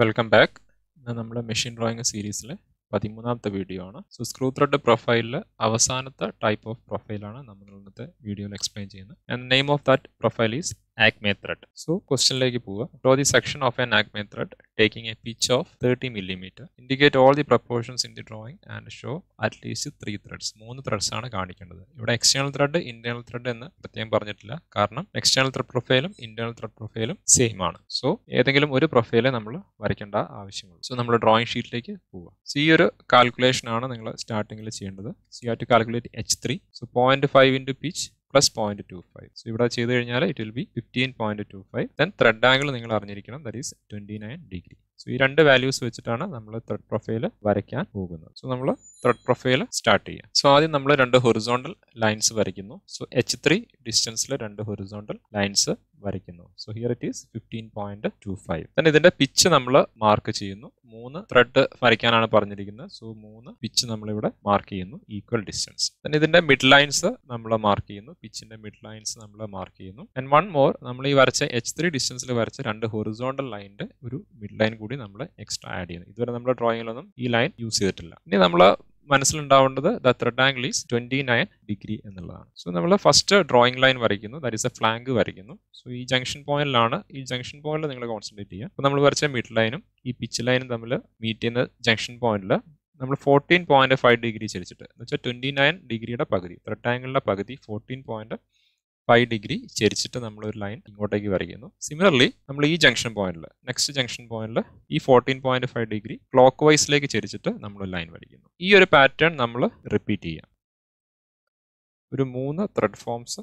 welcome back ഇന്ന് നമ്മൾ machine drawing സീരീസിലെ പതിമൂന്നാമത്തെ വീഡിയോ ആണ് സോ സ്ക്രൂ ത്രെഡ് പ്രൊഫൈലിലെ അവസാനത്തെ ടൈപ്പ് ഓഫ് പ്രൊഫൈലാണ് നമ്മൾ ഇന്നത്തെ വീഡിയോയിൽ എക്സ്പ്ലെയിൻ ചെയ്യുന്നത് and name of that profile is acme thread so ക്വസ്റ്റനിലേക്ക് പോവുക draw the section of an acme thread taking a pitch of thirty millimetre indicate all the proportions in the drawing and show at least three threads മൂന്ന് threads ആണ് കാണിക്കേണ്ടത് ഇവിടെ external thread internal thread എന്ന് പ്രത്യേകം പറഞ്ഞിട്ടില്ല കാരണം എക്സ്റ്റേണൽ ത്രെഡ് പ്രൊഫൈലും internal thread പ്രൊഫൈലും സെയിം ആണ് സോ ഏതെങ്കിലും ഒരു പ്രൊഫൈലെ നമ്മൾ വരയ്ക്കേണ്ട ആവശ്യമുള്ളൂ സോ നമ്മൾ ഡ്രോയിങ് ഷീറ്റിലേക്ക് പോവുക സി ഒരു കാൽക്കുലേഷൻ ആണ് നിങ്ങൾ സ്റ്റാർട്ടിങ്ങിൽ ചെയ്യേണ്ടത് C R to calculate H three so point five into pitch plus point two five so ഇവിടെ ചെയ്ത് കഴിഞ്ഞാൽ it will be fifteen point two five then thread angle നിങ്ങൾ അറിഞ്ഞിരിക്കണം that is twenty nine degree so ഈ രണ്ട് values വെച്ചിട്ടാണ് നമ്മൾ thread profile വരയ്ക്കാൻ പോകുന്നത് സോ നമ്മൾ ത്രെഡ് പ്രൊഫൈൽ സ്റ്റാർട്ട് ചെയ്യാം സോ ആദ്യം നമ്മൾ രണ്ട് ഹൊറിസോണ്ടൽ ലൈൻസ് വരയ്ക്കുന്നു സോ എച്ച് ത്രീ ഡിസ്റ്റൻസിൽ രണ്ട് ഹൊറിസോണ്ടൽ ലൈൻസ് വരയ്ക്കുന്നു so here it is fifteen point two five തന്നെ ഇതിന്റെ പിച്ച് നമ്മൾ മാർക്ക് ചെയ്യുന്നു മൂന്ന് ത്രെഡ് വരയ്ക്കാനാണ് പറഞ്ഞിരിക്കുന്നത് സോ മൂന്ന് പിച്ച് നമ്മളിവിടെ മാർക്ക് ചെയ്യുന്നു ഈക്വൽ ഡിസ്റ്റൻസ് തന്നെ ഇതിന്റെ മിഡ് ലൈൻസ് നമ്മൾ മാർക്ക് ചെയ്യുന്നു പിച്ചിന്റെ മിഡ് ലൈൻസ് നമ്മൾ മാർക്ക് ചെയ്യുന്നു ആൻഡ് വൺ മോർ നമ്മൾ ഈ വരച്ച എച്ച് ത്രീ ഡിസ്റ്റൻസിൽ വരച്ച രണ്ട് ഹൊറിസോണ്ടൽ ലൈനിന്റെ ഒരു മിഡ് ലൈൻ കൂടി കൂടി നമ്മൾ എക്സ്ട്രാ ആഡ് ചെയ്യുന്നത് ഇതുവരെ നമ്മുടെ ഡ്രോയിങ്ങിലൊന്നും ഈ ലൈൻ യൂസ് ചെയ്തിട്ടില്ല ഇനി നമ്മൾ മനസ്സിലുണ്ടാവേണ്ടത് the thread angle is twenty nine degree എന്നുള്ളതാണ് സോ നമ്മൾ ഫസ്റ്റ് ഡ്രോയിങ് ലൈൻ വരയ്ക്കുന്നു ദാറ്റ് ഈസ് എ ഫ്ലാങ്ക് വരയ്ക്കുന്നു സോ ഈ ജംഗ്ഷൻ പോയിന്റിലാണ് ഈ ജംഗ്ഷൻ പോയിന്റിൽ നിങ്ങൾ കോൺസെൻട്രേറ്റ് ചെയ്യുക അപ്പോൾ നമ്മൾ വരച്ച മിഡ് ലൈനും ഈ പിച്ച് ലൈനും തമ്മിൽ മീറ്റ് ചെയ്യുന്ന ജംഗ്ഷൻ പോയിന്റിൽ നമ്മൾ ഫോർട്ടീൻ പോയിന്റ് ഫൈവ് ഡിഗ്രി ചരിച്ചിട്ട് എന്ന് വെച്ചാൽ ട്വന്റി നയൻ ഡിഗ്രിയുടെ പകുതി ത്രെഡ് ആംഗിളിന്റെ പകുതി ഫോർട്ടീൻ പോയിന്റ് ഫൈവ് ഡിഗ്രി ചരിച്ചിട്ട് നമ്മൾ ഒരു ലൈൻ ഇങ്ങോട്ടേക്ക് വരയ്ക്കുന്നു സിമിലർലി നമ്മൾ ഈ ജംഗ്ഷൻ പോയിന്റിൽ നെക്സ്റ്റ് ജംഗ്ഷൻ പോയിന്റിൽ ഈ ഫോർട്ടീൻ പോയിന്റ് ഫൈവ് ഡിഗ്രി ക്ലോക്ക് വൈസിലേക്ക് ചരിച്ചിട്ട് നമ്മൾ ലൈൻ വരയ്ക്കുന്നു ഈ ഒരു പാറ്റേൺ നമ്മൾ റിപ്പീറ്റ് ചെയ്യാം ഒരു മൂന്ന് ത്രെഡ് ഫോംസ്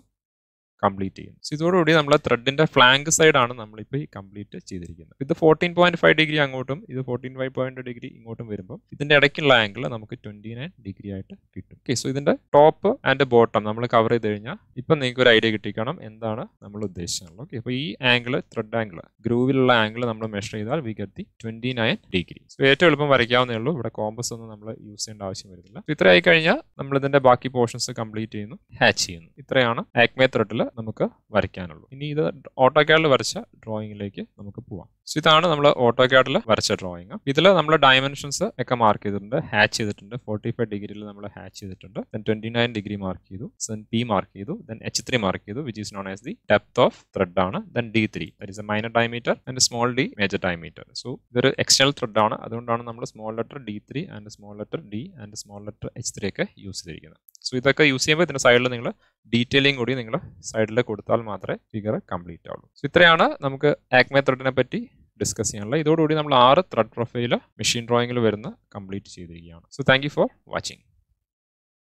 കംപ്ലീറ്റ് ചെയ്യും സോ ഇതോടുകൂടി നമ്മൾ ത്രെഡിൻ്റെ ഫ്ലാങ്ക് സൈഡാണ് നമ്മളിപ്പോൾ ഈ കംപ്ലീറ്റ് ചെയ്തിരിക്കുന്നത് ഇത് ഫോർട്ടീൻ പോയിന്റ് ഫൈവ് ഡിഗ്രി അങ്ങോട്ടും ഇത് ഫോർട്ടീൻ ഫൈവ് പോയിന്റ് ഡിഗ്രി ഇങ്ങോട്ടും വരുമ്പോൾ ഇതിൻ്റെ ഇടയ്ക്കുള്ള ആംഗിൾ നമുക്ക് ട്വൻറ്റി നയൻ ഡിഗ്രി ആയിട്ട് കിട്ടും ഓക്കെ സോ ഇതിൻ്റെ ടോപ്പ് ആൻഡ് ബോട്ടം നമ്മൾ കവർ ചെയ്ത് കഴിഞ്ഞാൽ ഇപ്പം നിങ്ങൾക്ക് ഒരു ഐഡിയ കിട്ടിക്കണം എന്താണ് നമ്മൾ ഉദ്ദേശിക്കുന്നത് ഓക്കെ അപ്പോൾ ഈ ആംഗിൾ ത്രെഡ് ആംഗിൾ ഗ്രൂവിലുള്ള ആംഗിൾ നമ്മൾ മെഷർ ചെയ്താൽ we get the twenty nine degree so ഏറ്റവും എളുപ്പം വരയ്ക്കാവുന്നേ ഉള്ളൂ ഇവിടെ കോമ്പസ് ഒന്നും നമ്മൾ യൂസ് ചെയ്യേണ്ട ആവശ്യം വരുന്നില്ല ഇത്രയായി കഴിഞ്ഞാൽ നമ്മൾ ഇതിൻ്റെ ബാക്കി പോർഷൻസ് കംപ്ലീറ്റ് ചെയ്യുന്നു ഹാച്ച് ചെയ്യുന്നു ഇത്രയാണ് ആക്മേ ത്രെഡിൽ നമുക്ക് വരയ്ക്കാനുള്ളൂ ഇനി ഇത് ഓട്ടോ കാഡിൽ വരച്ച ഡ്രോയിങ്ങിലേക്ക് നമുക്ക് പോവാം സോ ഇതാണ് നമ്മൾ ഓട്ടോ കാഡിൽ വരച്ച ഡ്രോയിങ് ഇതിൽ നമ്മൾ ഡയമെൻഷൻസ് ഒക്കെ മാർക്ക് ചെയ്തിട്ടുണ്ട് ഹാച്ച് ചെയ്തിട്ടുണ്ട് ഫോർട്ടി ഫൈവ് ഡിഗ്രിയിൽ നമ്മൾ ഹാച്ച് ചെയ്തിട്ടുണ്ട് then twenty nine degree mark ചെയ്തു ദെൻ പി മാർക്ക് ചെയ്തു ദെൻ എച്ച് ത്രീ മാർക്ക് ചെയ്തു which is known as the depth of thread ആണ് then D three that is a minor diameter and small d major diameter so ഇതൊരു external thread ആണ് അതുകൊണ്ടാണ് നമ്മൾ small letter d three and small letter d and small letter h three ഒക്കെ use ചെയ്തിരിക്കുന്നത് so ഇതൊക്കെ use ചെയ്യുമ്പോൾ ഇതിൻ്റെ സൈഡിൽ നിങ്ങൾ ഡീറ്റെയിലിംഗ് കൂടി നിങ്ങൾ സൈഡിൽ കൊടുത്താൽ മാത്രമേ ഫിഗർ കംപ്ലീറ്റ് ആവുള്ളൂ സോ ഇത്രയാണ് നമുക്ക് ആക്മേ ത്രെഡിനെ പറ്റി ഡിസ്കസ് ചെയ്യാനുള്ളത് ഇതോടുകൂടി നമ്മൾ ആറ് ത്രെഡ് പ്രൊഫൈൽ മെഷീൻ ഡ്രോയിങ്ങിൽ വരുന്ന കംപ്ലീറ്റ് ചെയ്തിരിക്കുകയാണ് സോ താങ്ക് ഫോർ വാച്ചിങ്